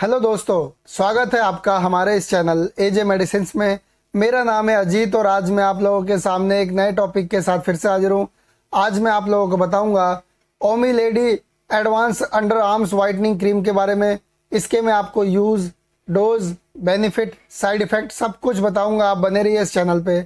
hello दोस्तों स्वागत है आपका हमारे इस चैनल एजे मेडिसिन में मेरा नाम है अजीत और आज मैं आप लोगों के सामने एक नए टॉपिक के साथ फिर से हाजिर हूँ आज मैं आप लोगों को बताऊंगा Omi lady advance under arms whitening cream के बारे में इसके मैं आपको use dose benefit side effect सब कुछ बताऊंगा आप बने रहिए इस चैनल पे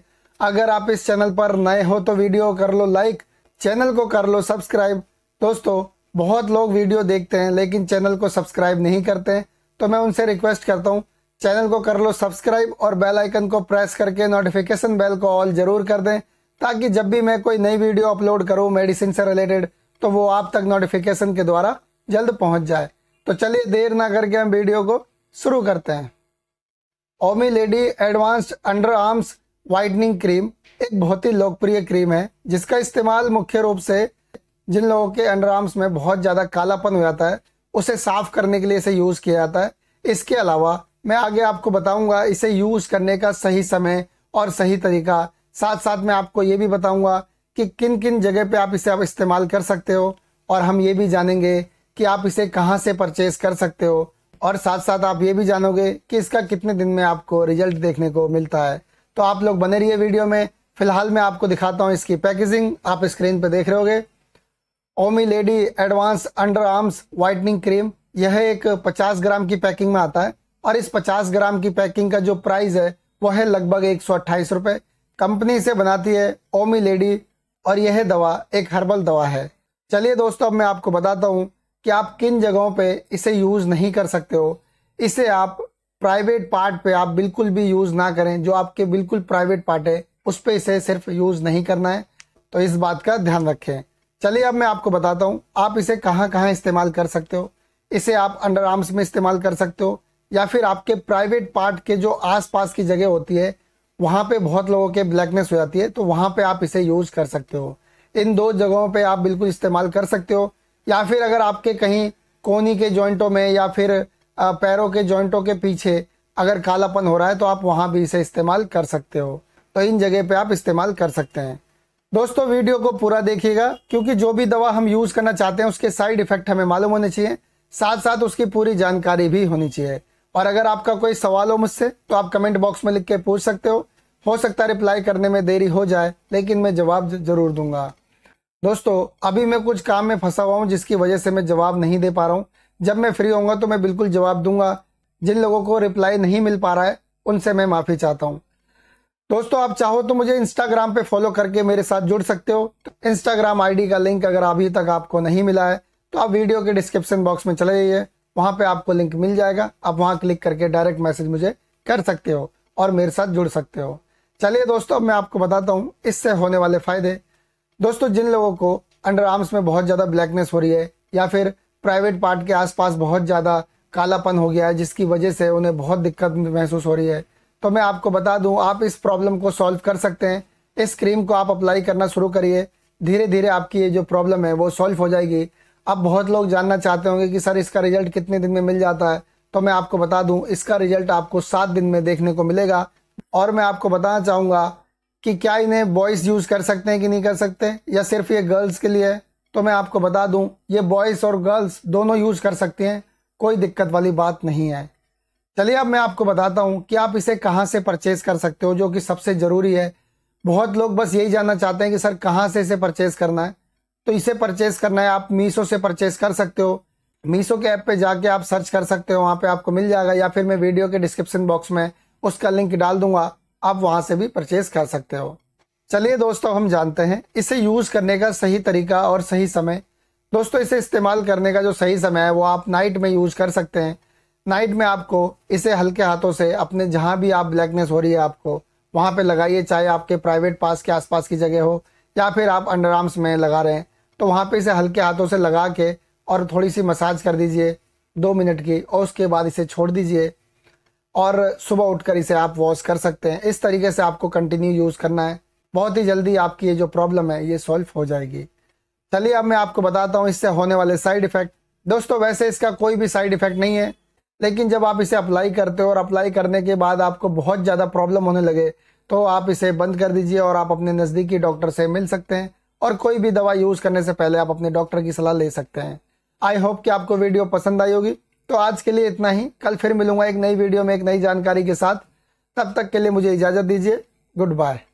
अगर आप इस चैनल पर नए हो तो वीडियो कर लो लाइक चैनल को कर लो सब्सक्राइब दोस्तों बहुत लोग वीडियो देखते हैं लेकिन चैनल को सब्सक्राइब नहीं करते हैं तो मैं उनसे रिक्वेस्ट करता हूँ चैनल को कर लो सब्सक्राइब और बेल आइकन को प्रेस करके नोटिफिकेशन बेल को ऑल जरूर कर दें ताकि जब भी मैं कोई नई वीडियो अपलोड करूँ मेडिसिन से रिलेटेड तो वो आप तक नोटिफिकेशन के द्वारा जल्द पहुंच जाए तो चलिए देर ना करके हम वीडियो को शुरू करते हैं Omi lady advanced under arms whitening cream एक बहुत ही लोकप्रिय क्रीम है जिसका इस्तेमाल मुख्य रूप से जिन लोगों के अंडर आर्म्स में बहुत ज़्यादा कालापन हो जाता है उसे साफ करने के लिए इसे यूज़ किया जाता है इसके अलावा मैं आगे आपको बताऊंगा इसे यूज़ करने का सही समय और सही तरीका साथ साथ मैं आपको ये भी बताऊंगा कि किन किन जगह पे आप इसे आप इस्तेमाल कर सकते हो और हम ये भी जानेंगे कि आप इसे कहाँ से परचेज कर सकते हो और साथ साथ आप ये भी जानोगे कि इसका कितने दिन में आपको रिजल्ट देखने को मिलता है तो आप लोग बने रहिए वीडियो में फिलहाल मैं आपको दिखाता हूँ इसकी पैकेजिंग आप स्क्रीन पर देख रहे हो ओमी lady advance under arms whitening cream यह एक 50 ग्राम की पैकिंग में आता है और इस 50 ग्राम की पैकिंग का जो प्राइस है वह है लगभग एक सौ कंपनी से बनाती है ओमी लेडी और यह दवा एक हर्बल दवा है चलिए दोस्तों अब मैं आपको बताता हूँ कि आप किन जगहों पे इसे यूज़ नहीं कर सकते हो इसे आप प्राइवेट पार्ट पे आप बिल्कुल भी यूज़ ना करें जो आपके बिल्कुल प्राइवेट पार्ट है उस पर इसे सिर्फ यूज़ नहीं करना है तो इस बात का ध्यान रखें चलिए अब मैं आपको बताता हूँ आप इसे कहाँ कहाँ इस्तेमाल कर सकते हो इसे आप अंडर आर्म्स में इस्तेमाल कर सकते हो या फिर आपके प्राइवेट पार्ट के जो आसपास की जगह होती है वहाँ पे बहुत लोगों के ब्लैकनेस हो जाती है तो वहाँ पे आप इसे यूज कर सकते हो इन दो जगहों पे आप बिल्कुल इस्तेमाल कर सकते हो या फिर अगर आपके कहीं कोनी के जॉइंटों में या फिर पैरों के जॉइंटों के पीछे अगर कालापन हो रहा है तो आप वहाँ भी इसे इस्तेमाल कर सकते हो तो इन जगह पे आप इस्तेमाल कर सकते हैं दोस्तों वीडियो को पूरा देखिएगा क्योंकि जो भी दवा हम यूज करना चाहते हैं उसके साइड इफेक्ट हमें मालूम होने चाहिए साथ साथ उसकी पूरी जानकारी भी होनी चाहिए और अगर आपका कोई सवाल हो मुझसे तो आप कमेंट बॉक्स में लिख के पूछ सकते हो हो सकता है रिप्लाई करने में देरी हो जाए लेकिन मैं जवाब जरूर दूंगा दोस्तों अभी मैं कुछ काम में फंसा हुआ हूँ जिसकी वजह से मैं जवाब नहीं दे पा रहा हूँ जब मैं फ्री होऊंगा तो मैं बिल्कुल जवाब दूंगा जिन लोगों को रिप्लाई नहीं मिल पा रहा है उनसे मैं माफ़ी चाहता हूँ दोस्तों आप चाहो तो मुझे इंस्टाग्राम पे फॉलो करके मेरे साथ जुड़ सकते हो इंस्टाग्राम आईडी का लिंक अगर अभी तक आपको नहीं मिला है तो आप वीडियो के डिस्क्रिप्शन बॉक्स में चले जाइए वहां पे आपको लिंक मिल जाएगा आप वहां क्लिक करके डायरेक्ट मैसेज मुझे कर सकते हो और मेरे साथ जुड़ सकते हो चलिए दोस्तों मैं आपको बताता हूँ इससे होने वाले फायदे दोस्तों जिन लोगों को अंडर आर्म्स में बहुत ज़्यादा ब्लैकनेस हो रही है या फिर प्राइवेट पार्ट के आसपास बहुत ज़्यादा कालापन हो गया है जिसकी वजह से उन्हें बहुत दिक्कत महसूस हो रही है तो मैं आपको बता दूं आप इस प्रॉब्लम को सॉल्व कर सकते हैं इस क्रीम को आप अप्लाई करना शुरू करिए धीरे धीरे आपकी ये जो प्रॉब्लम है वो सॉल्व हो जाएगी अब बहुत लोग जानना चाहते होंगे कि सर इसका रिजल्ट कितने दिन में मिल जाता है तो मैं आपको बता दूं इसका रिजल्ट आपको सात दिन में देखने को मिलेगा और मैं आपको बताना चाहूँगा कि क्या इन्हें बॉयज़ यूज़ कर सकते हैं कि नहीं कर सकते या सिर्फ ये गर्ल्स के लिए है तो मैं आपको बता दूं ये बॉयज़ और गर्ल्स दोनों यूज़ कर सकते हैं कोई दिक्कत वाली बात नहीं है चलिए अब मैं आपको बताता हूँ कि आप इसे कहाँ से परचेज कर सकते हो जो कि सबसे ज़रूरी है बहुत लोग बस यही जानना चाहते हैं कि सर कहाँ से इसे परचेज करना है तो इसे परचेज करना है आप मीशो से परचेज कर सकते हो मीशो के ऐप पे जाके आप सर्च कर सकते हो वहाँ पे आपको मिल जाएगा या फिर मैं वीडियो के डिस्क्रिप्शन बॉक्स में उसका लिंक डाल दूंगा आप वहाँ से भी परचेज कर सकते हो चलिए दोस्तों हम जानते हैं इसे यूज़ करने का सही तरीका और सही समय दोस्तों इसे इस्तेमाल करने का जो सही समय है वो आप नाइट में यूज़ कर सकते हैं नाइट में आपको इसे हल्के हाथों से अपने जहां भी आप ब्लैकनेस हो रही है आपको वहां पे लगाइए चाहे आपके प्राइवेट पास के आसपास की जगह हो या फिर आप अंडर आर्म्स में लगा रहे हैं तो वहां पे इसे हल्के हाथों से लगा के और थोड़ी सी मसाज कर दीजिए दो मिनट की और उसके बाद इसे छोड़ दीजिए और सुबह उठकर इसे आप वॉश कर सकते हैं इस तरीके से आपको कंटिन्यू यूज़ करना है बहुत ही जल्दी आपकी ये जो प्रॉब्लम है ये सॉल्व हो जाएगी चलिए अब मैं आपको बताता हूँ इससे होने वाले साइड इफ़ेक्ट दोस्तों वैसे इसका कोई भी साइड इफ़ेक्ट नहीं है लेकिन जब आप इसे अप्लाई करते हो और अप्लाई करने के बाद आपको बहुत ज़्यादा प्रॉब्लम होने लगे तो आप इसे बंद कर दीजिए और आप अपने नज़दीकी डॉक्टर से मिल सकते हैं और कोई भी दवा यूज़ करने से पहले आप अपने डॉक्टर की सलाह ले सकते हैं आई होप कि आपको वीडियो पसंद आई होगी तो आज के लिए इतना ही कल फिर मिलूंगा एक नई वीडियो में एक नई जानकारी के साथ तब तक के लिए मुझे इजाज़त दीजिए गुड बाय